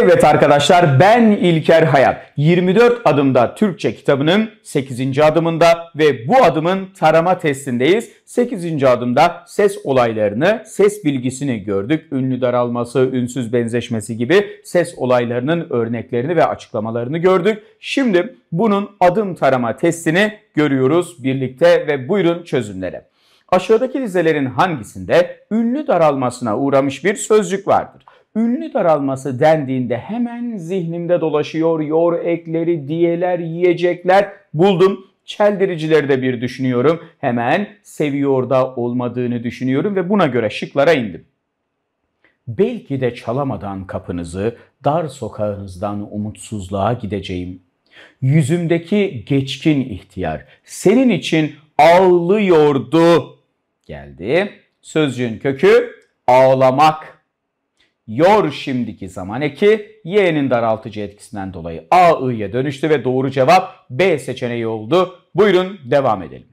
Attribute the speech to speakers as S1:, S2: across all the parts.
S1: Evet arkadaşlar ben İlker Hayat. 24 adımda Türkçe kitabının 8. adımında ve bu adımın tarama testindeyiz. 8. adımda ses olaylarını, ses bilgisini gördük. Ünlü daralması, ünsüz benzeşmesi gibi ses olaylarının örneklerini ve açıklamalarını gördük. Şimdi bunun adım tarama testini görüyoruz birlikte ve buyurun çözümlere. Aşağıdaki dizelerin hangisinde ünlü daralmasına uğramış bir sözcük vardır? Ünlü daralması dendiğinde hemen zihnimde dolaşıyor yor ekleri, diyeler, yiyecekler buldum. Çeldiricileri de bir düşünüyorum. Hemen seviyor da olmadığını düşünüyorum ve buna göre şıklara indim. Belki de çalamadan kapınızı dar sokağınızdan umutsuzluğa gideceğim. Yüzümdeki geçkin ihtiyar senin için ağlıyordu geldi. Sözcüğün kökü ağlamak yor şimdiki zaman eki y'nin daraltıcı etkisinden dolayı a i'ye dönüştü ve doğru cevap B seçeneği oldu. Buyurun devam edelim.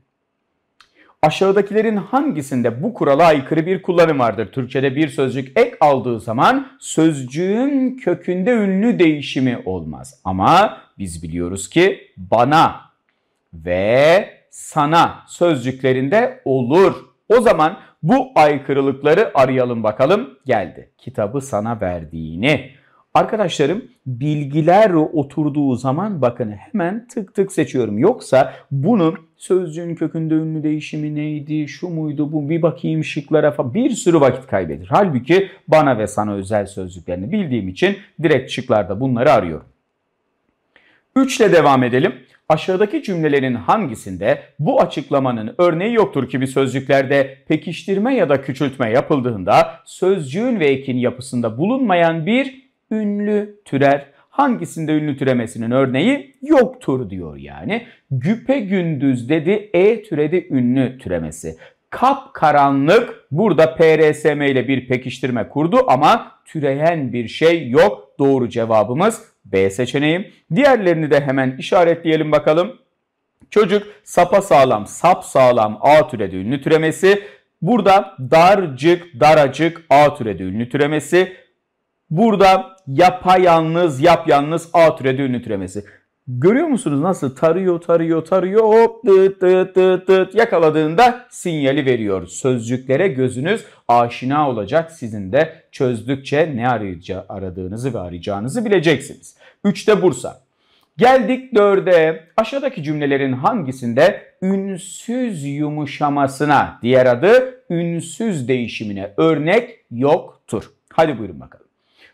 S1: Aşağıdakilerin hangisinde bu kurala aykırı bir kullanım vardır? Türkçede bir sözcük ek aldığı zaman sözcüğün kökünde ünlü değişimi olmaz. Ama biz biliyoruz ki bana ve sana sözcüklerinde olur. O zaman bu aykırılıkları arayalım bakalım. Geldi. Kitabı sana verdiğini. Arkadaşlarım bilgiler oturduğu zaman bakın hemen tık tık seçiyorum. Yoksa bunu sözcüğün kökünde ünlü değişimi neydi, şu muydu, bu bir bakayım şıklara falan bir sürü vakit kaybedir. Halbuki bana ve sana özel sözcüklerini bildiğim için direkt şıklarda bunları arıyorum. 3 ile devam edelim. Aşağıdaki cümlelerin hangisinde bu açıklamanın örneği yoktur gibi sözcüklerde pekiştirme ya da küçültme yapıldığında sözcüğün ve ekin yapısında bulunmayan bir ünlü türer. Hangisinde ünlü türemesinin örneği yoktur diyor yani. Güpe gündüz dedi e türedi ünlü türemesi. Kap karanlık burada PRSM ile bir pekiştirme kurdu ama türeyen bir şey yok. Doğru cevabımız B seçeneğim. Diğerlerini de hemen işaretleyelim bakalım. Çocuk sapa sağlam, sap sağlam A türedi ünlü türemesi. Burada darcık, daracık A türedi ünlü türemesi. Burada yapayalnız, yapyalnız A türedi ünlü türemesi. Görüyor musunuz nasıl tarıyor tarıyor tarıyor hop tıt tıt tıt tıt yakaladığında sinyali veriyor. Sözcüklere gözünüz aşina olacak sizin de çözdükçe ne arayacağı, aradığınızı ve arayacağınızı bileceksiniz. 3'te Bursa. Geldik 4'e. Aşağıdaki cümlelerin hangisinde ünsüz yumuşamasına diğer adı ünsüz değişimine örnek yoktur. Hadi buyurun bakalım.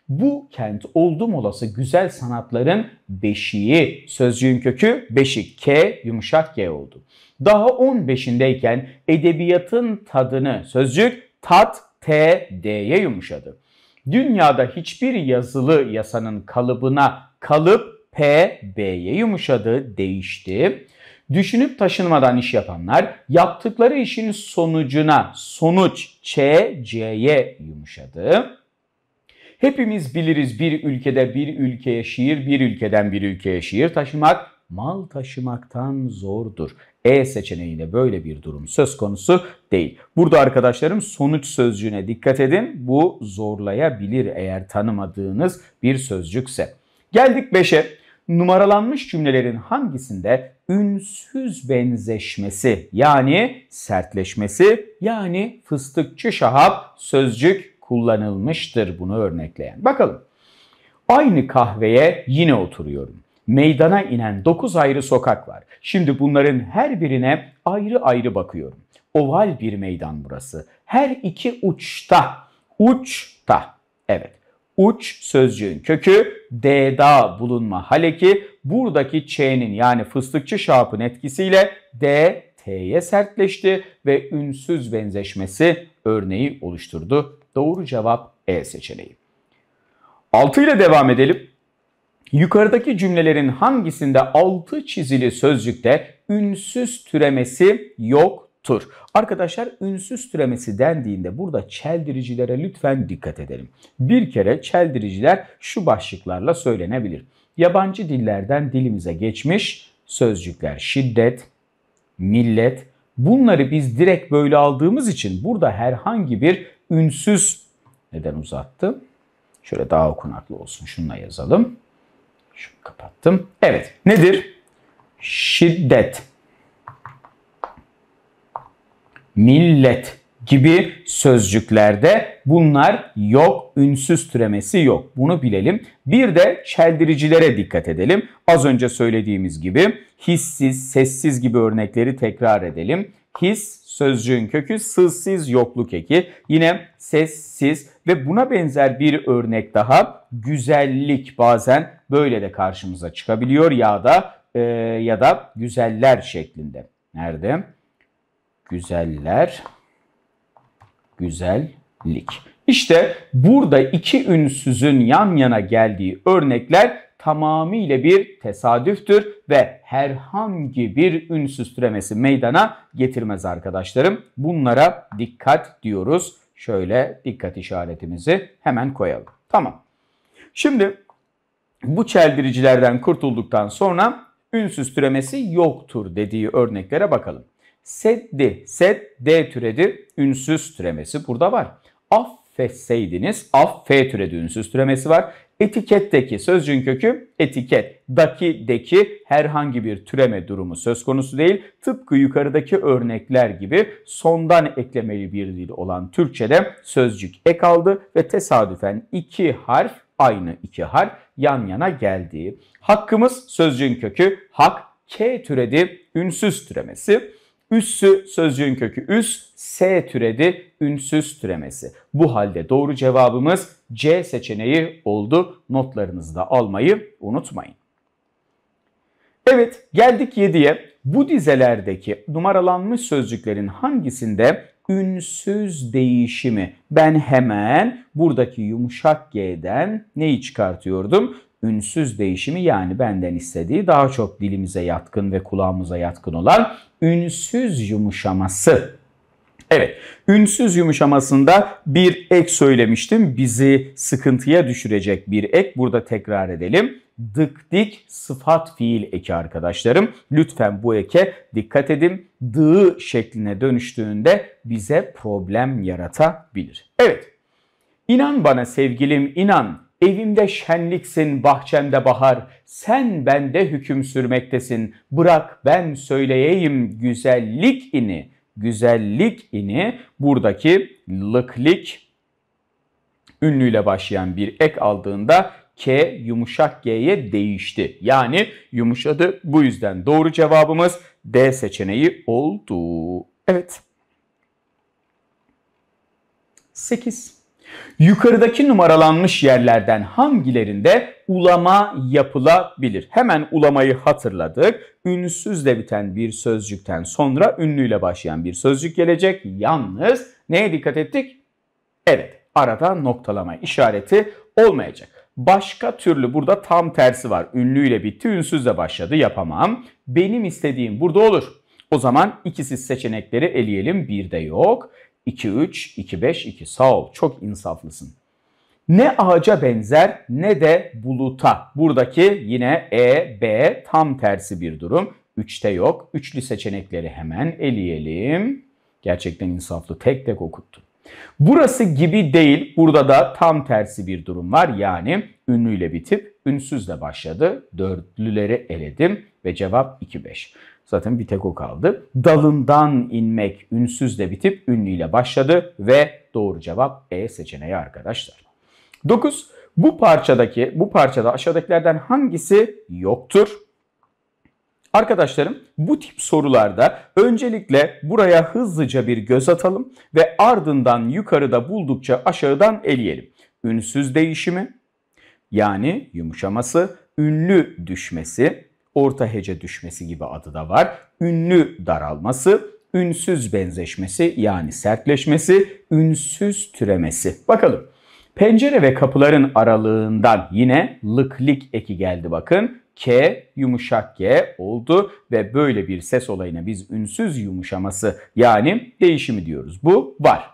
S1: Bu kent oldum olası güzel sanatların beşiği. Sözcüğün kökü beşik. K yumuşak G oldu. Daha 15'indeyken edebiyatın tadını sözcük tat T D'ye yumuşadı. Dünyada hiçbir yazılı yasanın kalıbına kalıp P B'ye yumuşadı, değişti. Düşünüp taşınmadan iş yapanlar yaptıkları işin sonucuna sonuç c C'ye yumuşadı. Hepimiz biliriz bir ülkede bir ülkeye şiir, bir ülkeden bir ülkeye şiir taşımak mal taşımaktan zordur. E seçeneğinde böyle bir durum söz konusu değil. Burada arkadaşlarım sonuç sözcüğüne dikkat edin. Bu zorlayabilir eğer tanımadığınız bir sözcükse. Geldik 5'e. Numaralanmış cümlelerin hangisinde ünsüz benzeşmesi yani sertleşmesi yani fıstıkçı şahap sözcük kullanılmıştır bunu örnekleyen. Bakalım. Aynı kahveye yine oturuyorum. Meydana inen 9 ayrı sokak var. Şimdi bunların her birine ayrı ayrı bakıyorum. Oval bir meydan burası. Her iki uçta. Uçta. Evet. Uç sözcüğün kökü D'da bulunma hale ki buradaki Ç'nin yani fıstıkçı şapın etkisiyle D T'ye sertleşti ve ünsüz benzeşmesi örneği oluşturdu Doğru cevap E seçeneği. 6 ile devam edelim. Yukarıdaki cümlelerin hangisinde altı çizili sözcükte ünsüz türemesi yoktur? Arkadaşlar ünsüz türemesi dendiğinde burada çeldiricilere lütfen dikkat edelim. Bir kere çeldiriciler şu başlıklarla söylenebilir. Yabancı dillerden dilimize geçmiş sözcükler şiddet, millet, Bunları biz direkt böyle aldığımız için burada herhangi bir ünsüz neden uzattı? Şöyle daha okunaklı olsun. Şununla yazalım. Şunu kapattım. Evet. Nedir? Şiddet. Millet gibi sözcüklerde bunlar yok, ünsüz türemesi yok. Bunu bilelim. Bir de çeldiricilere dikkat edelim. Az önce söylediğimiz gibi hissiz, sessiz gibi örnekleri tekrar edelim. His Sözcüğün kökü sızsız yokluk eki. Yine sessiz ve buna benzer bir örnek daha güzellik bazen böyle de karşımıza çıkabiliyor ya da e, ya da güzeller şeklinde. Nerede? Güzeller güzellik. İşte burada iki ünsüzün yan yana geldiği örnekler tamamıyla bir tesadüftür ve herhangi bir ünsüz türemesi meydana getirmez arkadaşlarım. Bunlara dikkat diyoruz. Şöyle dikkat işaretimizi hemen koyalım. Tamam. Şimdi bu çeldiricilerden kurtulduktan sonra ünsüz türemesi yoktur dediği örneklere bakalım. Seddi, sed, d türedi, ünsüz türemesi burada var. Affetseydiniz, AfF f türedi ünsüz türemesi var. Etiketteki sözcüğün kökü etiket. Daki, deki herhangi bir türeme durumu söz konusu değil. Tıpkı yukarıdaki örnekler gibi sondan eklemeli bir dil olan Türkçe'de sözcük ek aldı ve tesadüfen iki harf aynı iki harf yan yana geldi. Hakkımız sözcüğün kökü hak, k türedi, ünsüz türemesi. Üssü sözcüğün kökü üs, s türedi, ünsüz türemesi. Bu halde doğru cevabımız C seçeneği oldu. Notlarınızı da almayı unutmayın. Evet geldik 7'ye. Bu dizelerdeki numaralanmış sözcüklerin hangisinde ünsüz değişimi ben hemen buradaki yumuşak G'den neyi çıkartıyordum? Ünsüz değişimi yani benden istediği daha çok dilimize yatkın ve kulağımıza yatkın olan ünsüz yumuşaması Evet, ünsüz yumuşamasında bir ek söylemiştim. Bizi sıkıntıya düşürecek bir ek. Burada tekrar edelim. Dık dik sıfat fiil eki arkadaşlarım. Lütfen bu eke dikkat edin. Dığı şekline dönüştüğünde bize problem yaratabilir. Evet, inan bana sevgilim inan. Evimde şenliksin, bahçemde bahar. Sen bende hüküm sürmektesin. Bırak ben söyleyeyim güzellik ini.'' güzellik ini buradaki lıklik ünlüyle başlayan bir ek aldığında K yumuşak G'ye değişti. Yani yumuşadı. Bu yüzden doğru cevabımız D seçeneği oldu. Evet. 8 Yukarıdaki numaralanmış yerlerden hangilerinde ulama yapılabilir? Hemen ulamayı hatırladık. Ünsüzle biten bir sözcükten sonra ünlüyle başlayan bir sözcük gelecek. Yalnız neye dikkat ettik? Evet, arada noktalama işareti olmayacak. Başka türlü burada tam tersi var. Ünlüyle bitti, ünsüzle başladı. Yapamam. Benim istediğim burada olur. O zaman ikisi seçenekleri eleyelim. Bir de yok. 2-3, 2-5, 2. Sağ ol. Çok insaflısın. Ne ağaca benzer ne de buluta. Buradaki yine E, B tam tersi bir durum. Üçte yok. Üçlü seçenekleri hemen eleyelim. Gerçekten insaflı tek tek okuttum. Burası gibi değil. Burada da tam tersi bir durum var. Yani ünlüyle bitip ünsüzle başladı. Dörtlüleri eledim ve cevap 2-5. Zaten bir tek o kaldı. Dalından inmek ünsüzle bitip ünlüyle başladı ve doğru cevap E seçeneği arkadaşlar. 9. Bu parçadaki bu parçada aşağıdakilerden hangisi yoktur? Arkadaşlarım bu tip sorularda öncelikle buraya hızlıca bir göz atalım ve ardından yukarıda buldukça aşağıdan eleyelim. Ünsüz değişimi yani yumuşaması, ünlü düşmesi, orta hece düşmesi gibi adı da var. Ünlü daralması, ünsüz benzeşmesi yani sertleşmesi, ünsüz türemesi. Bakalım. Pencere ve kapıların aralığından yine lıklik eki geldi bakın. K yumuşak G oldu ve böyle bir ses olayına biz ünsüz yumuşaması yani değişimi diyoruz. Bu var.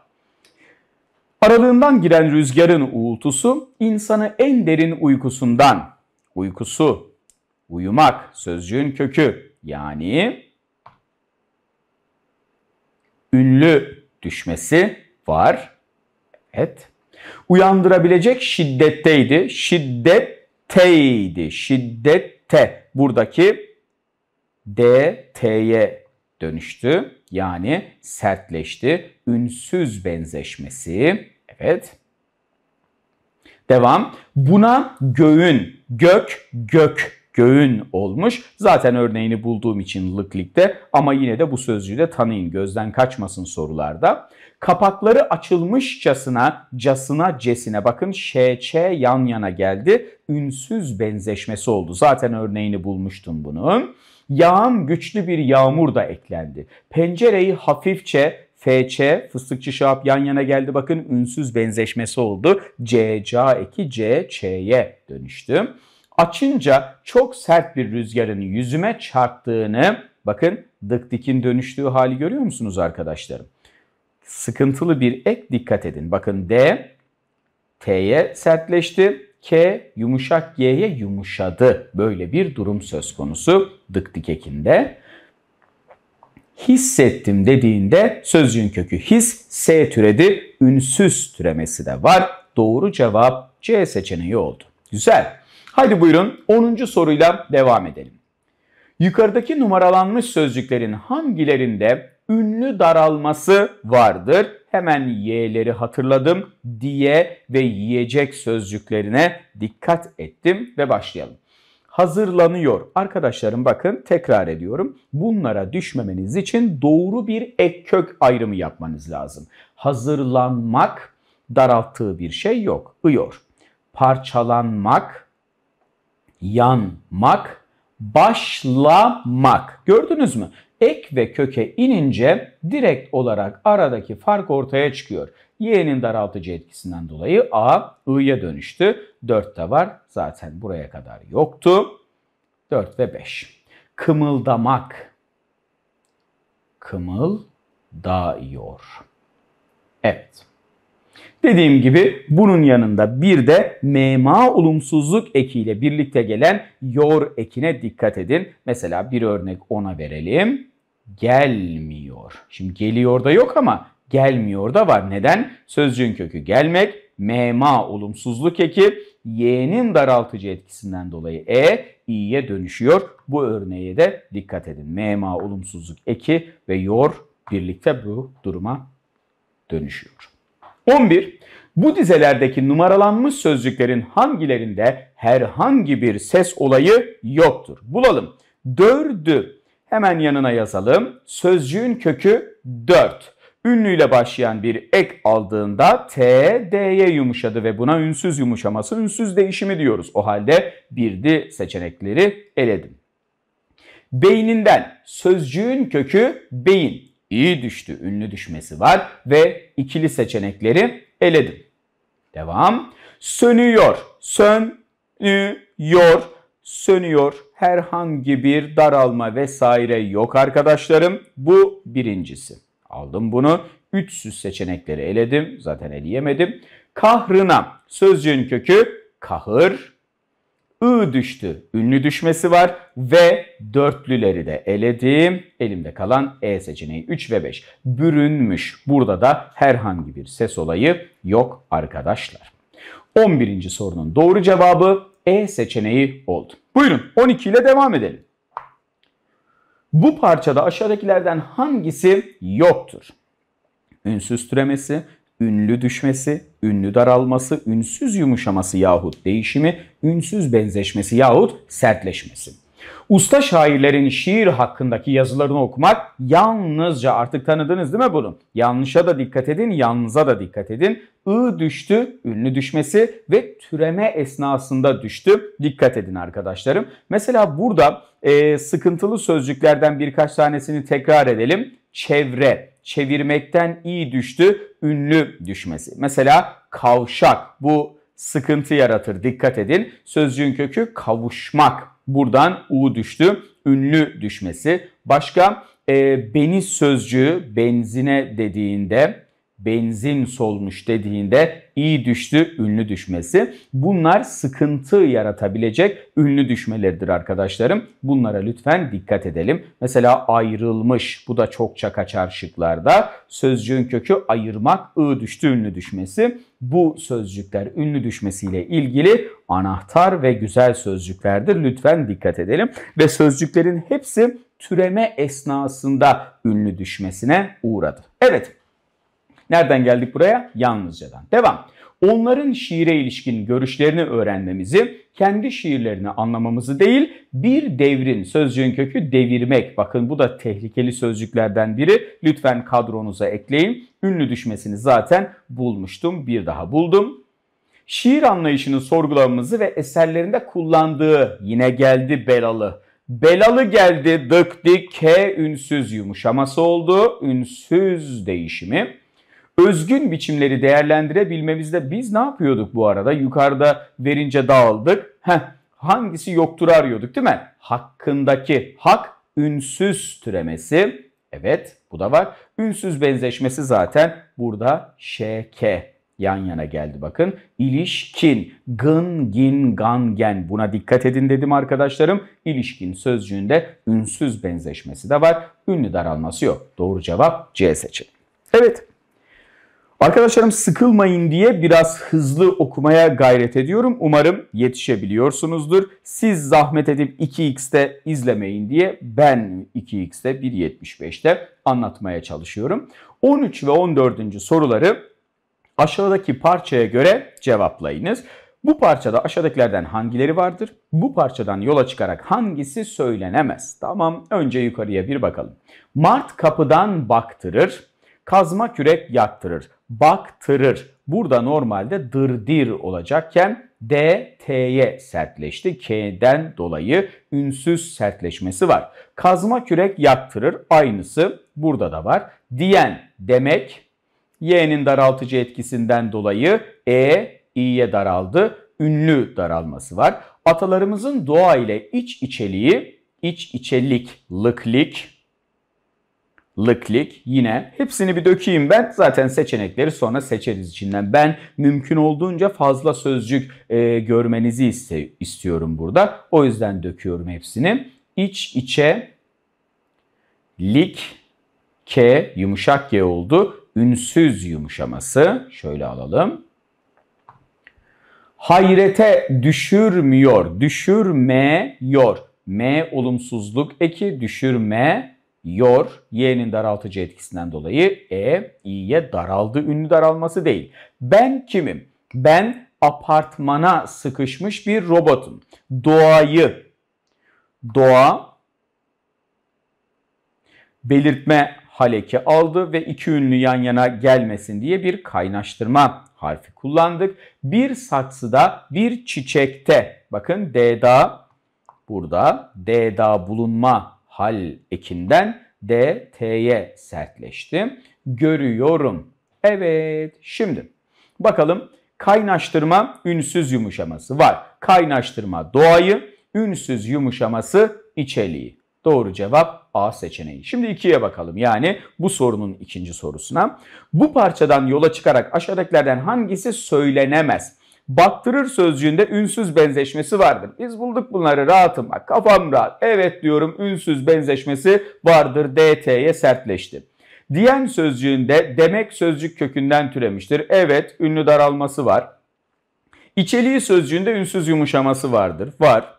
S1: Aralığından giren rüzgarın uğultusu insanı en derin uykusundan, uykusu uyumak sözcüğün kökü yani ünlü düşmesi var. Evet. Uyandırabilecek şiddetteydi. Şiddetteydi. Şiddette. Buradaki D, T'ye dönüştü. Yani sertleşti. Ünsüz benzeşmesi. Evet. Devam. Buna göğün, gök, gök göğün olmuş. Zaten örneğini bulduğum için lıklikte ama yine de bu sözcüğü de tanıyın. Gözden kaçmasın sorularda. Kapakları açılmışçasına, casına, cesine bakın ş, yan yana geldi. Ünsüz benzeşmesi oldu. Zaten örneğini bulmuştum bunun. Yağan güçlü bir yağmur da eklendi. Pencereyi hafifçe FÇ, fıstıkçı şahap yan yana geldi bakın ünsüz benzeşmesi oldu. CCA eki CÇ'ye dönüştüm açınca çok sert bir rüzgarın yüzüme çarptığını bakın dık dikin dönüştüğü hali görüyor musunuz arkadaşlarım? Sıkıntılı bir ek dikkat edin. Bakın D T'ye sertleşti. K yumuşak G'ye yumuşadı. Böyle bir durum söz konusu dık dik ekinde. Hissettim dediğinde sözcüğün kökü his, S türedi, ünsüz türemesi de var. Doğru cevap C seçeneği oldu. Güzel. Haydi buyurun 10. soruyla devam edelim. Yukarıdaki numaralanmış sözcüklerin hangilerinde ünlü daralması vardır? Hemen y'leri hatırladım diye ve yiyecek sözcüklerine dikkat ettim ve başlayalım. Hazırlanıyor. Arkadaşlarım bakın tekrar ediyorum. Bunlara düşmemeniz için doğru bir ek kök ayrımı yapmanız lazım. Hazırlanmak daralttığı bir şey yok. Iyor. Parçalanmak yanmak, başlamak. Gördünüz mü? Ek ve köke inince direkt olarak aradaki fark ortaya çıkıyor. Y'nin daraltıcı etkisinden dolayı A, I'ye dönüştü. 4 de var. Zaten buraya kadar yoktu. 4 ve 5. Kımıldamak. Kımıl Evet. Dediğim gibi bunun yanında bir de mema olumsuzluk ekiyle birlikte gelen yor ekine dikkat edin. Mesela bir örnek ona verelim. Gelmiyor. Şimdi geliyor da yok ama gelmiyor da var. Neden? Sözcüğün kökü gelmek, mema olumsuzluk eki, y'nin daraltıcı etkisinden dolayı e, i'ye dönüşüyor. Bu örneğe de dikkat edin. Mema olumsuzluk eki ve yor birlikte bu duruma dönüşüyor. 11. Bu dizelerdeki numaralanmış sözcüklerin hangilerinde herhangi bir ses olayı yoktur? Bulalım. Dördü hemen yanına yazalım. Sözcüğün kökü 4. Ünlüyle başlayan bir ek aldığında T, D'ye yumuşadı ve buna ünsüz yumuşaması, ünsüz değişimi diyoruz. O halde birdi seçenekleri eledim. Beyninden sözcüğün kökü beyin iyi düştü ünlü düşmesi var ve ikili seçenekleri eledim. Devam. Sönüyor, sönüyor, sönüyor. Herhangi bir daralma vesaire yok arkadaşlarım. Bu birincisi. Aldım bunu. Üçsüz seçenekleri eledim. Zaten eleyemedim. Kahrına sözcüğün kökü kahır I düştü. Ünlü düşmesi var ve dörtlüleri de eledim. Elimde kalan E seçeneği 3 ve 5. Bürünmüş. Burada da herhangi bir ses olayı yok arkadaşlar. 11. sorunun doğru cevabı E seçeneği oldu. Buyurun 12 ile devam edelim. Bu parçada aşağıdakilerden hangisi yoktur? Ünsüz türemesi, ünlü düşmesi, ünlü daralması, ünsüz yumuşaması yahut değişimi, ünsüz benzeşmesi yahut sertleşmesi. Usta şairlerin şiir hakkındaki yazılarını okumak yalnızca artık tanıdınız değil mi bunu? Yanlışa da dikkat edin, yalnıza da dikkat edin. I düştü, ünlü düşmesi ve türeme esnasında düştü. Dikkat edin arkadaşlarım. Mesela burada e, sıkıntılı sözcüklerden birkaç tanesini tekrar edelim. Çevre, çevirmekten iyi düştü ünlü düşmesi. Mesela kavşak bu sıkıntı yaratır dikkat edin. Sözcüğün kökü kavuşmak. Buradan u düştü ünlü düşmesi. Başka e, beni sözcüğü benzine dediğinde benzin solmuş dediğinde iyi düştü ünlü düşmesi. Bunlar sıkıntı yaratabilecek ünlü düşmeleridir arkadaşlarım. Bunlara lütfen dikkat edelim. Mesela ayrılmış bu da çokça kaçar şıklarda. Sözcüğün kökü ayırmak ı düştü ünlü düşmesi. Bu sözcükler ünlü düşmesiyle ilgili anahtar ve güzel sözcüklerdir. Lütfen dikkat edelim. Ve sözcüklerin hepsi türeme esnasında ünlü düşmesine uğradı. Evet Nereden geldik buraya? Yalnızcadan. Devam. Onların şiire ilişkin görüşlerini öğrenmemizi, kendi şiirlerini anlamamızı değil, bir devrin sözcüğün kökü devirmek. Bakın bu da tehlikeli sözcüklerden biri. Lütfen kadronuza ekleyin. Ünlü düşmesini zaten bulmuştum. Bir daha buldum şiir anlayışını sorgulamamızı ve eserlerinde kullandığı yine geldi belalı. Belalı geldi, dik k ünsüz yumuşaması oldu, ünsüz değişimi özgün biçimleri değerlendirebilmemizde biz ne yapıyorduk bu arada? Yukarıda verince dağıldık. Heh, hangisi yoktur arıyorduk değil mi? Hakkındaki hak ünsüz türemesi. Evet bu da var. Ünsüz benzeşmesi zaten burada ŞK yan yana geldi bakın. İlişkin, gın, gin, gan, gen buna dikkat edin dedim arkadaşlarım. İlişkin sözcüğünde ünsüz benzeşmesi de var. Ünlü daralması yok. Doğru cevap C seçeneği. Evet Arkadaşlarım sıkılmayın diye biraz hızlı okumaya gayret ediyorum. Umarım yetişebiliyorsunuzdur. Siz zahmet edip 2x'te izlemeyin diye ben 2x'te 1.75'te anlatmaya çalışıyorum. 13 ve 14. soruları aşağıdaki parçaya göre cevaplayınız. Bu parçada aşağıdakilerden hangileri vardır? Bu parçadan yola çıkarak hangisi söylenemez? Tamam önce yukarıya bir bakalım. Mart kapıdan baktırır kazma kürek yaktırır. Baktırır. Burada normalde dırdir olacakken D, T'ye sertleşti. K'den dolayı ünsüz sertleşmesi var. Kazma kürek yaktırır. Aynısı burada da var. Diyen demek. Y'nin daraltıcı etkisinden dolayı E, İ'ye daraldı. Ünlü daralması var. Atalarımızın doğa ile iç içeliği, iç içelik, lıklik, lıklik yine hepsini bir dökeyim ben. Zaten seçenekleri sonra seçeriz içinden. Ben mümkün olduğunca fazla sözcük e, görmenizi iste, istiyorum burada. O yüzden döküyorum hepsini. İç içe lik k yumuşak g oldu. Ünsüz yumuşaması şöyle alalım. Hayrete düşürmüyor, düşürmeyor. M olumsuzluk eki düşürme Your, y'nin daraltıcı etkisinden dolayı e, i'ye daraldı, ünlü daralması değil. Ben kimim? Ben apartmana sıkışmış bir robotum. Doğayı, doğa belirtme haleki aldı ve iki ünlü yan yana gelmesin diye bir kaynaştırma harfi kullandık. Bir saksıda, bir çiçekte, bakın D'da burada D'da bulunma hal ekinden D T'ye sertleşti. Görüyorum. Evet şimdi bakalım kaynaştırma ünsüz yumuşaması var. Kaynaştırma doğayı, ünsüz yumuşaması içeriği. Doğru cevap A seçeneği. Şimdi ikiye bakalım. Yani bu sorunun ikinci sorusuna. Bu parçadan yola çıkarak aşağıdakilerden hangisi söylenemez? Battırır sözcüğünde ünsüz benzeşmesi vardır. Biz bulduk bunları rahatım bak kafam rahat. Evet diyorum ünsüz benzeşmesi vardır. DT'ye sertleşti. Diyen sözcüğünde demek sözcük kökünden türemiştir. Evet ünlü daralması var. İçeliği sözcüğünde ünsüz yumuşaması vardır. Var.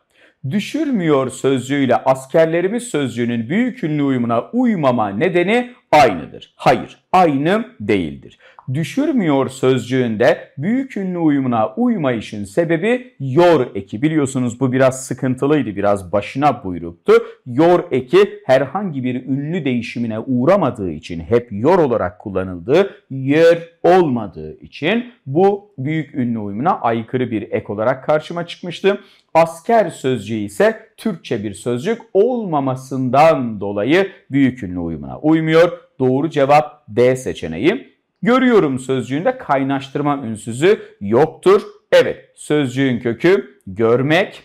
S1: Düşürmüyor sözcüğüyle askerlerimiz sözcüğünün büyük ünlü uyumuna uymama nedeni aynıdır. Hayır aynı değildir. Düşürmüyor sözcüğünde büyük ünlü uyumuna uymayışın sebebi yor eki. Biliyorsunuz bu biraz sıkıntılıydı, biraz başına buyruktu. Yor eki herhangi bir ünlü değişimine uğramadığı için hep yor olarak kullanıldığı yer olmadığı için bu büyük ünlü uyumuna aykırı bir ek olarak karşıma çıkmıştı. Asker sözcüğü ise Türkçe bir sözcük olmamasından dolayı büyük ünlü uyumuna uymuyor. Doğru cevap D seçeneği. Görüyorum sözcüğünde kaynaştırma ünsüzü yoktur. Evet sözcüğün kökü görmek,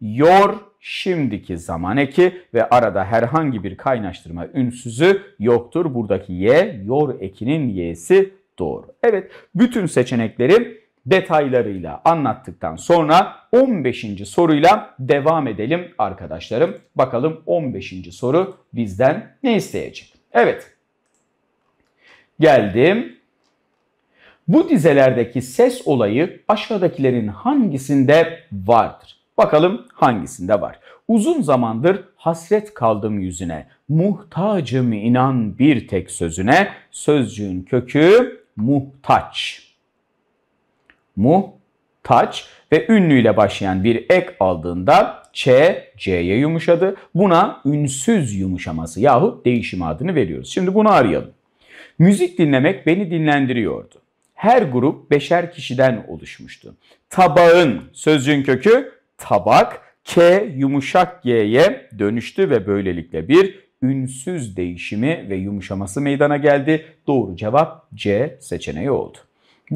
S1: yor şimdiki zaman eki ve arada herhangi bir kaynaştırma ünsüzü yoktur. Buradaki ye yor ekinin yesi doğru. Evet bütün seçenekleri detaylarıyla anlattıktan sonra 15. soruyla devam edelim arkadaşlarım. Bakalım 15. soru bizden ne isteyecek? Evet geldim. Bu dizelerdeki ses olayı aşağıdakilerin hangisinde vardır? Bakalım hangisinde var? Uzun zamandır hasret kaldım yüzüne. Muhtacım inan bir tek sözüne. Sözcüğün kökü muhtaç. Muhtaç ve ünlüyle başlayan bir ek aldığında Ç, C'ye yumuşadı. Buna ünsüz yumuşaması yahut değişim adını veriyoruz. Şimdi bunu arayalım. Müzik dinlemek beni dinlendiriyordu. Her grup beşer kişiden oluşmuştu. Tabağın sözcüğün kökü tabak, K yumuşak G'ye dönüştü ve böylelikle bir ünsüz değişimi ve yumuşaması meydana geldi. Doğru cevap C seçeneği oldu.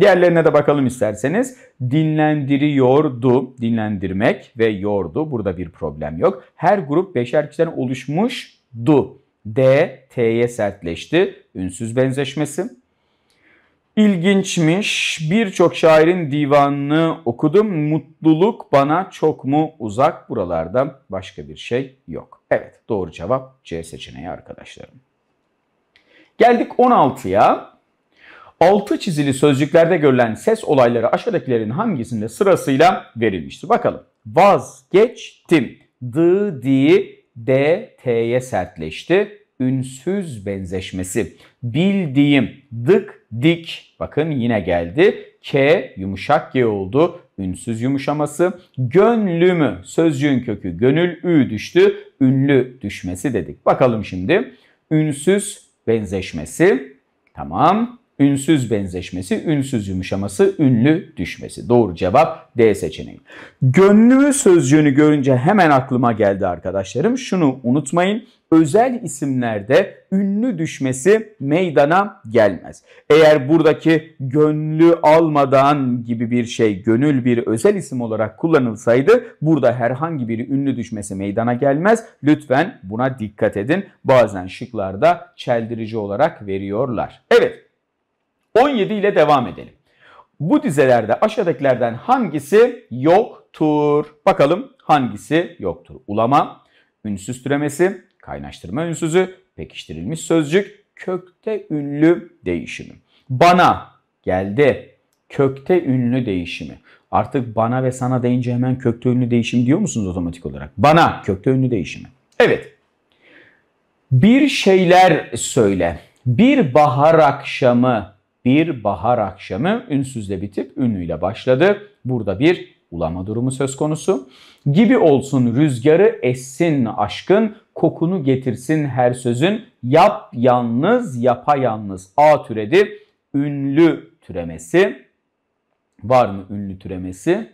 S1: Diğerlerine de bakalım isterseniz. Dinlendiriyordu, dinlendirmek ve yordu. Burada bir problem yok. Her grup beşer kişiden oluşmuştu. D T'ye sertleşti. Ünsüz benzeşmesi. İlginçmiş. Birçok şairin divanını okudum. Mutluluk bana çok mu uzak? Buralarda başka bir şey yok. Evet doğru cevap C seçeneği arkadaşlarım. Geldik 16'ya. Altı çizili sözcüklerde görülen ses olayları aşağıdakilerin hangisinde sırasıyla verilmiştir? Bakalım. Vazgeçtim. D, di, D T'ye sertleşti. Ünsüz benzeşmesi. Bildiğim dık dik. Bakın yine geldi. K yumuşak G oldu. Ünsüz yumuşaması. Gönlümü sözcüğün kökü gönül ü düştü. Ünlü düşmesi dedik. Bakalım şimdi. Ünsüz benzeşmesi. Tamam ünsüz benzeşmesi, ünsüz yumuşaması, ünlü düşmesi. Doğru cevap D seçeneği. Gönlü sözcüğünü görünce hemen aklıma geldi arkadaşlarım. Şunu unutmayın. Özel isimlerde ünlü düşmesi meydana gelmez. Eğer buradaki gönlü almadan gibi bir şey gönül bir özel isim olarak kullanılsaydı burada herhangi bir ünlü düşmesi meydana gelmez. Lütfen buna dikkat edin. Bazen şıklarda çeldirici olarak veriyorlar. Evet 17 ile devam edelim. Bu dizelerde aşağıdakilerden hangisi yoktur? Bakalım hangisi yoktur? Ulama, ünsüz türemesi, kaynaştırma ünsüzü, pekiştirilmiş sözcük, kökte ünlü değişimi. Bana geldi. Kökte ünlü değişimi. Artık bana ve sana deyince hemen kökte ünlü değişim diyor musunuz otomatik olarak? Bana kökte ünlü değişimi. Evet. Bir şeyler söyle. Bir bahar akşamı bir bahar akşamı ünsüzle bitip ünlüyle başladı. Burada bir ulama durumu söz konusu. Gibi olsun rüzgarı essin aşkın, kokunu getirsin her sözün. Yap yalnız, yapa yalnız. A türedi. Ünlü türemesi. Var mı ünlü türemesi?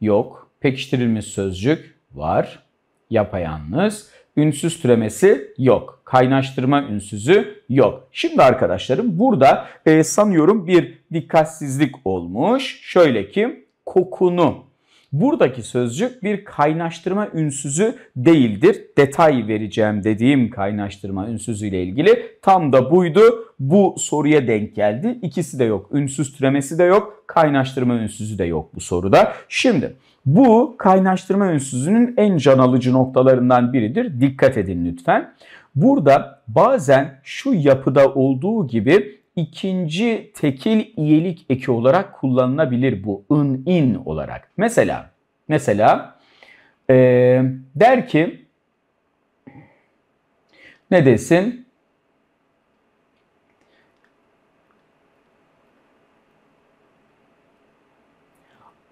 S1: Yok. Pekiştirilmiş sözcük var. Yapayalnız. Ünsüz türemesi yok kaynaştırma ünsüzü yok. Şimdi arkadaşlarım burada e, sanıyorum bir dikkatsizlik olmuş. Şöyle ki kokunu Buradaki sözcük bir kaynaştırma ünsüzü değildir. Detay vereceğim dediğim kaynaştırma ile ilgili tam da buydu. Bu soruya denk geldi. İkisi de yok. Ünsüz türemesi de yok. Kaynaştırma ünsüzü de yok bu soruda. Şimdi bu kaynaştırma ünsüzünün en can alıcı noktalarından biridir. Dikkat edin lütfen. Burada bazen şu yapıda olduğu gibi ikinci tekil iyilik eki olarak kullanılabilir bu ın in olarak. Mesela mesela e, der ki ne desin?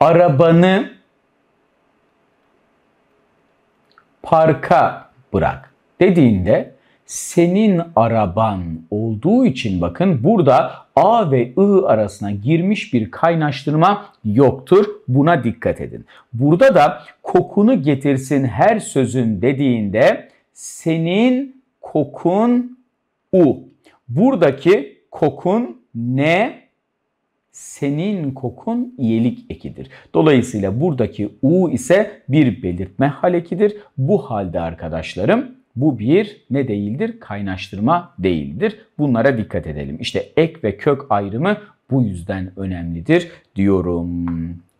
S1: Arabanı parka bırak dediğinde senin araban olduğu için bakın burada A ve I arasına girmiş bir kaynaştırma yoktur. Buna dikkat edin. Burada da kokunu getirsin her sözün dediğinde senin kokun U. Buradaki kokun ne? Senin kokun iyelik ekidir. Dolayısıyla buradaki U ise bir belirtme halekidir. Bu halde arkadaşlarım bu bir ne değildir? Kaynaştırma değildir. Bunlara dikkat edelim. İşte ek ve kök ayrımı bu yüzden önemlidir diyorum.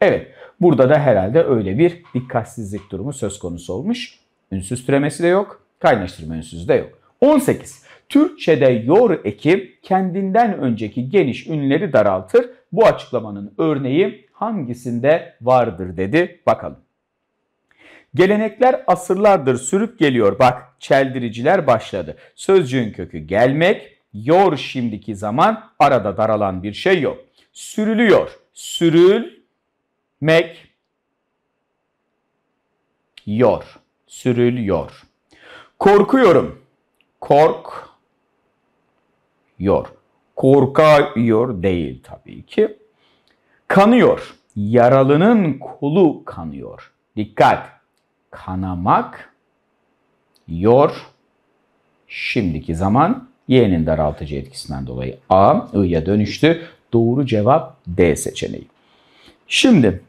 S1: Evet burada da herhalde öyle bir dikkatsizlik durumu söz konusu olmuş. Ünsüz türemesi de yok. Kaynaştırma ünsüz de yok. 18. Türkçe'de yor eki kendinden önceki geniş ünleri daraltır. Bu açıklamanın örneği hangisinde vardır dedi. Bakalım. Gelenekler asırlardır sürüp geliyor. Bak çeldiriciler başladı. Sözcüğün kökü gelmek, yor şimdiki zaman arada daralan bir şey yok. Sürülüyor. Sürül mek yor. Sürülüyor. Korkuyorum. Kork yor. Korkuyor değil tabii ki. Kanıyor. Yaralının kolu kanıyor. Dikkat kanamak yor şimdiki zaman y'nin daraltıcı etkisinden dolayı a i'ya dönüştü. Doğru cevap D seçeneği. Şimdi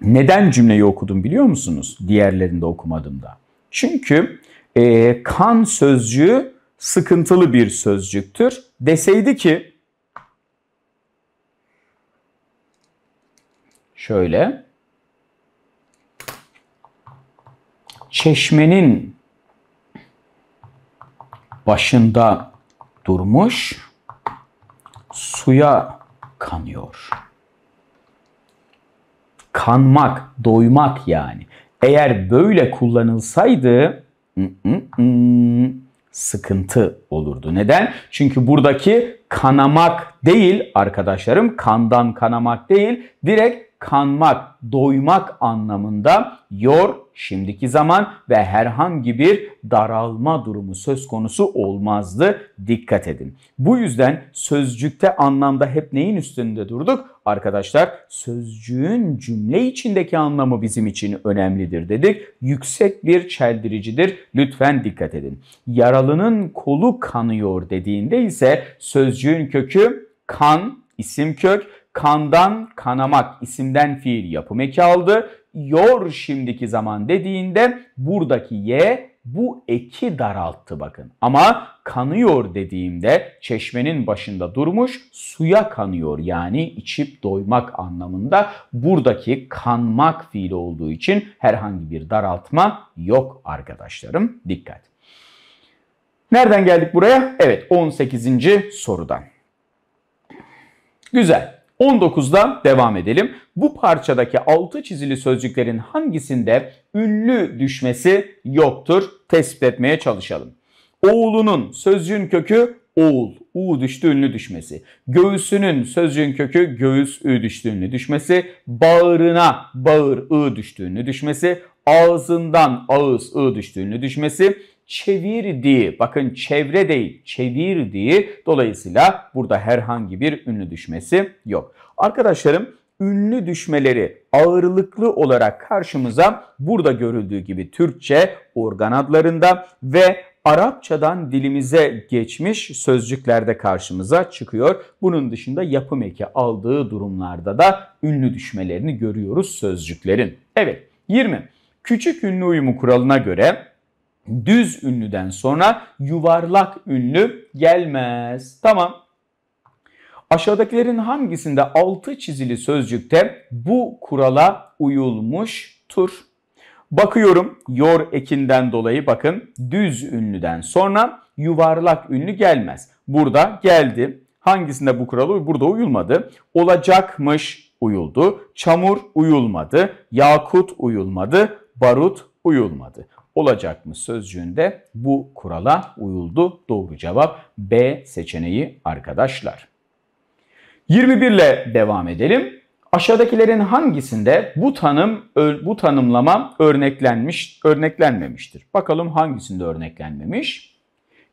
S1: neden cümleyi okudum biliyor musunuz? Diğerlerinde okumadım da Çünkü e, kan sözcüğü sıkıntılı bir sözcüktür. Deseydi ki şöyle çeşmenin başında durmuş suya kanıyor. Kanmak, doymak yani. Eğer böyle kullanılsaydı sıkıntı olurdu. Neden? Çünkü buradaki kanamak değil arkadaşlarım kandan kanamak değil direkt kanmak, doymak anlamında yor şimdiki zaman ve herhangi bir daralma durumu söz konusu olmazdı. Dikkat edin. Bu yüzden sözcükte anlamda hep neyin üstünde durduk? Arkadaşlar sözcüğün cümle içindeki anlamı bizim için önemlidir dedik. Yüksek bir çeldiricidir. Lütfen dikkat edin. Yaralının kolu kanıyor dediğinde ise sözcüğün kökü kan, isim kök Kandan kanamak isimden fiil yapım eki aldı. Yor şimdiki zaman dediğinde buradaki ye bu eki daralttı bakın. Ama kanıyor dediğimde çeşmenin başında durmuş suya kanıyor yani içip doymak anlamında buradaki kanmak fiili olduğu için herhangi bir daraltma yok arkadaşlarım. Dikkat. Nereden geldik buraya? Evet 18. sorudan. Güzel. 19'da devam edelim. Bu parçadaki altı çizili sözcüklerin hangisinde ünlü düşmesi yoktur? Tespit etmeye çalışalım. Oğlunun sözcüğün kökü oğul. U düştü ünlü düşmesi. Göğsünün sözcüğün kökü göğüs ü düştü ünlü düşmesi. Bağırına bağır ı düştü ünlü düşmesi. Ağzından ağız ı düştü ünlü düşmesi çevirdiği, bakın çevre değil, çevirdiği dolayısıyla burada herhangi bir ünlü düşmesi yok. Arkadaşlarım ünlü düşmeleri ağırlıklı olarak karşımıza burada görüldüğü gibi Türkçe organ adlarında ve Arapçadan dilimize geçmiş sözcüklerde karşımıza çıkıyor. Bunun dışında yapım eki aldığı durumlarda da ünlü düşmelerini görüyoruz sözcüklerin. Evet 20. Küçük ünlü uyumu kuralına göre Düz ünlüden sonra yuvarlak ünlü gelmez. Tamam. Aşağıdakilerin hangisinde altı çizili sözcükte bu kurala uyulmuştur? Bakıyorum yor ekinden dolayı bakın düz ünlüden sonra yuvarlak ünlü gelmez. Burada geldi. Hangisinde bu kurala burada uyulmadı? Olacakmış uyuldu. Çamur uyulmadı. Yakut uyulmadı. Barut uyulmadı olacak mı sözcüğünde bu kurala uyuldu. Doğru cevap B seçeneği arkadaşlar. 21 ile devam edelim. Aşağıdakilerin hangisinde bu tanım bu tanımlama örneklenmiş örneklenmemiştir? Bakalım hangisinde örneklenmemiş?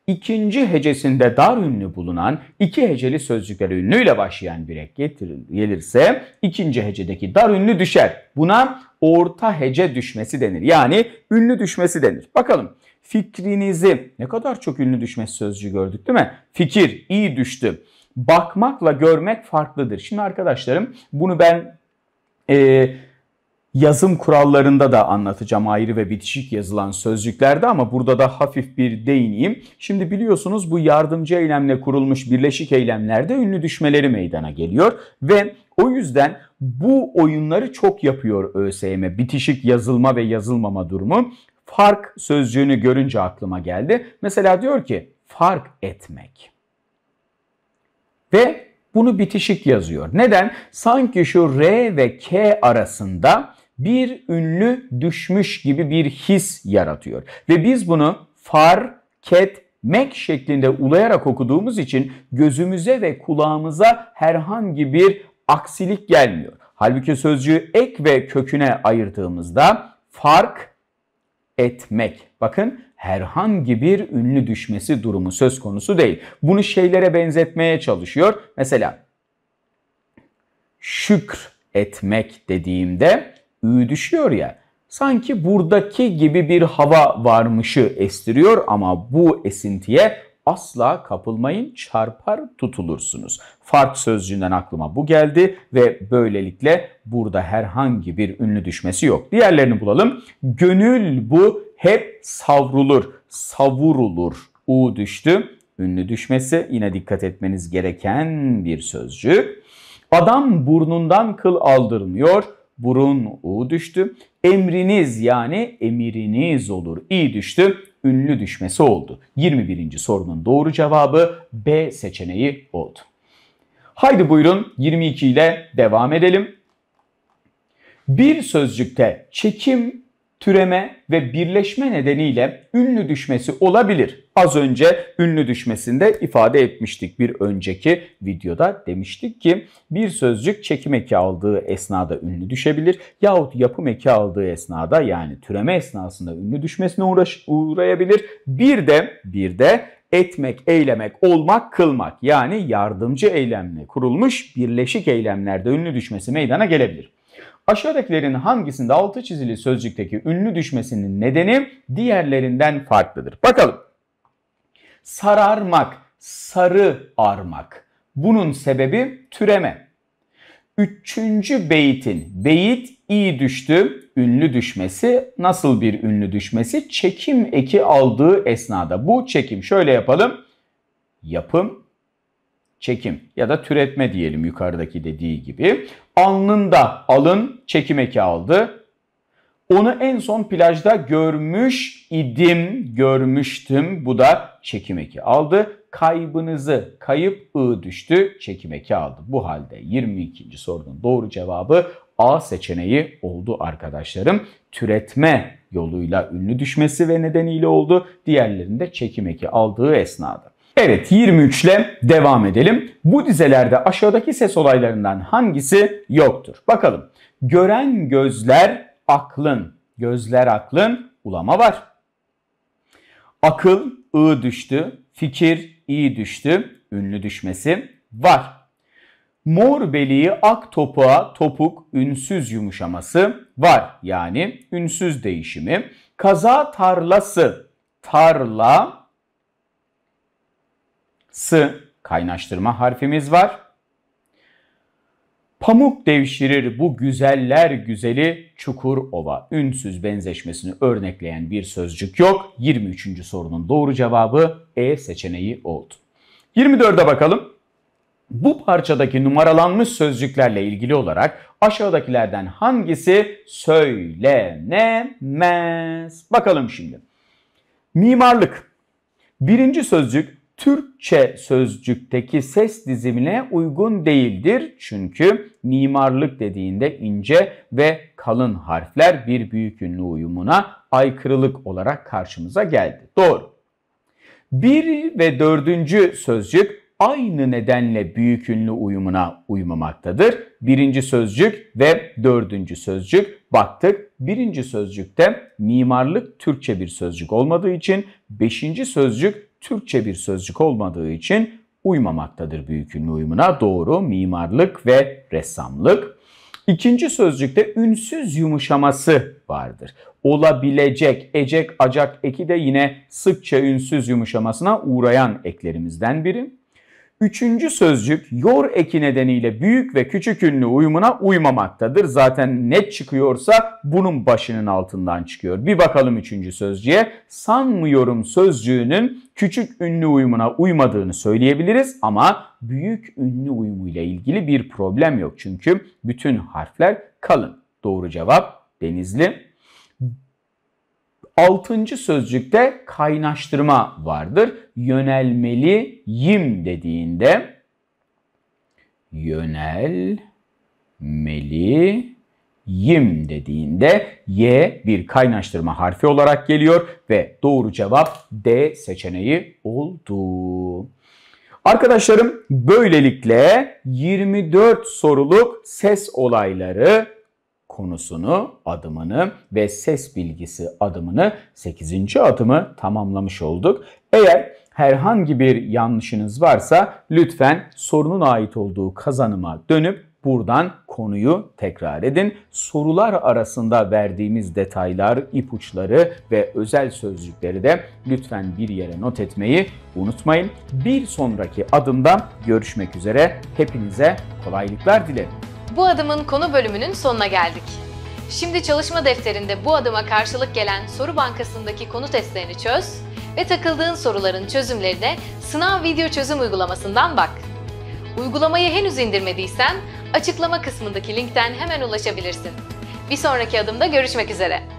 S1: İkinci hecesinde dar ünlü bulunan iki heceli sözcükler ünlüyle başlayan bir ek getirilirse ikinci hecedeki dar ünlü düşer. Buna orta hece düşmesi denir. Yani ünlü düşmesi denir. Bakalım fikrinizi ne kadar çok ünlü düşmesi sözcüğü gördük değil mi? Fikir iyi düştü. Bakmakla görmek farklıdır. Şimdi arkadaşlarım bunu ben e, yazım kurallarında da anlatacağım ayrı ve bitişik yazılan sözcüklerde ama burada da hafif bir değineyim. Şimdi biliyorsunuz bu yardımcı eylemle kurulmuş birleşik eylemlerde ünlü düşmeleri meydana geliyor ve o yüzden bu oyunları çok yapıyor ÖSYM. Bitişik yazılma ve yazılmama durumu. Fark sözcüğünü görünce aklıma geldi. Mesela diyor ki fark etmek. Ve bunu bitişik yazıyor. Neden? Sanki şu R ve K arasında bir ünlü düşmüş gibi bir his yaratıyor. Ve biz bunu fark etmek şeklinde ulayarak okuduğumuz için gözümüze ve kulağımıza herhangi bir aksilik gelmiyor. Halbuki sözcüğü ek ve köküne ayırdığımızda fark etmek. Bakın herhangi bir ünlü düşmesi durumu söz konusu değil. Bunu şeylere benzetmeye çalışıyor. Mesela şükr etmek dediğimde ü düşüyor ya. Sanki buradaki gibi bir hava varmışı estiriyor ama bu esintiye asla kapılmayın, çarpar tutulursunuz. Fark sözcüğünden aklıma bu geldi ve böylelikle burada herhangi bir ünlü düşmesi yok. Diğerlerini bulalım. Gönül bu hep savrulur, savurulur. U düştü, ünlü düşmesi yine dikkat etmeniz gereken bir sözcük. Adam burnundan kıl aldırmıyor, burun U düştü. Emriniz yani emiriniz olur. iyi düştü, ünlü düşmesi oldu. 21. sorunun doğru cevabı B seçeneği oldu. Haydi buyurun 22 ile devam edelim. Bir sözcükte çekim, türeme ve birleşme nedeniyle ünlü düşmesi olabilir az önce ünlü düşmesinde ifade etmiştik. Bir önceki videoda demiştik ki bir sözcük çekim eki aldığı esnada ünlü düşebilir yahut yapım eki aldığı esnada yani türeme esnasında ünlü düşmesine uğraş, uğrayabilir. Bir de bir de etmek, eylemek, olmak, kılmak yani yardımcı eylemle kurulmuş birleşik eylemlerde ünlü düşmesi meydana gelebilir. Aşağıdakilerin hangisinde altı çizili sözcükteki ünlü düşmesinin nedeni diğerlerinden farklıdır? Bakalım sararmak, sarı armak. Bunun sebebi türeme. Üçüncü beytin beyit iyi düştü, ünlü düşmesi nasıl bir ünlü düşmesi? Çekim eki aldığı esnada. Bu çekim şöyle yapalım. Yapım, çekim ya da türetme diyelim yukarıdaki dediği gibi. Alnında alın çekim eki aldı. Onu en son plajda görmüş idim, görmüştüm. Bu da çekimeki aldı. Kaybınızı, kayıp ı düştü, Çekimeki aldı. Bu halde 22. sorunun doğru cevabı A seçeneği oldu arkadaşlarım. Türetme yoluyla ünlü düşmesi ve nedeniyle oldu. Diğerlerinde çekimeki aldığı esnada. Evet 23 ile devam edelim. Bu dizelerde aşağıdaki ses olaylarından hangisi yoktur? Bakalım. Gören gözler aklın, gözler aklın, ulama var. Akıl ı düştü, fikir iyi düştü, ünlü düşmesi var. Mor beliği ak topuğa topuk ünsüz yumuşaması var. Yani ünsüz değişimi. Kaza tarlası tarla sı kaynaştırma harfimiz var. Pamuk devşirir bu güzeller güzeli çukur ova. Ünsüz benzeşmesini örnekleyen bir sözcük yok. 23. sorunun doğru cevabı E seçeneği oldu. 24'e bakalım. Bu parçadaki numaralanmış sözcüklerle ilgili olarak aşağıdakilerden hangisi söylenemez? Bakalım şimdi. Mimarlık. Birinci sözcük Türkçe sözcükteki ses dizimine uygun değildir. Çünkü mimarlık dediğinde ince ve kalın harfler bir büyük ünlü uyumuna aykırılık olarak karşımıza geldi. Doğru. Bir ve dördüncü sözcük aynı nedenle büyük ünlü uyumuna uymamaktadır. Birinci sözcük ve dördüncü sözcük baktık. Birinci sözcükte mimarlık Türkçe bir sözcük olmadığı için beşinci sözcük Türkçe bir sözcük olmadığı için uymamaktadır büyük ünlü uyumuna. Doğru mimarlık ve ressamlık. İkinci sözcükte ünsüz yumuşaması vardır. Olabilecek, ecek, acak eki de yine sıkça ünsüz yumuşamasına uğrayan eklerimizden birim. Üçüncü sözcük yor eki nedeniyle büyük ve küçük ünlü uyumuna uymamaktadır. Zaten net çıkıyorsa bunun başının altından çıkıyor. Bir bakalım üçüncü sözcüğe. Sanmıyorum sözcüğünün küçük ünlü uyumuna uymadığını söyleyebiliriz ama büyük ünlü uyumuyla ilgili bir problem yok. Çünkü bütün harfler kalın. Doğru cevap denizli Altıncı sözcükte kaynaştırma vardır. Yönelmeliyim dediğinde yönelmeliyim dediğinde Y bir kaynaştırma harfi olarak geliyor ve doğru cevap D seçeneği oldu. Arkadaşlarım böylelikle 24 soruluk ses olayları konusunu, adımını ve ses bilgisi adımını 8. adımı tamamlamış olduk. Eğer herhangi bir yanlışınız varsa lütfen sorunun ait olduğu kazanıma dönüp buradan konuyu tekrar edin. Sorular arasında verdiğimiz detaylar, ipuçları ve özel sözcükleri de lütfen bir yere not etmeyi unutmayın. Bir sonraki adımda görüşmek üzere. Hepinize kolaylıklar dilerim. Bu adımın konu bölümünün sonuna geldik. Şimdi çalışma defterinde bu adıma karşılık gelen soru bankasındaki konu testlerini çöz ve takıldığın soruların çözümlerine sınav video çözüm uygulamasından bak. Uygulamayı henüz indirmediysen açıklama kısmındaki linkten hemen ulaşabilirsin. Bir sonraki adımda görüşmek üzere.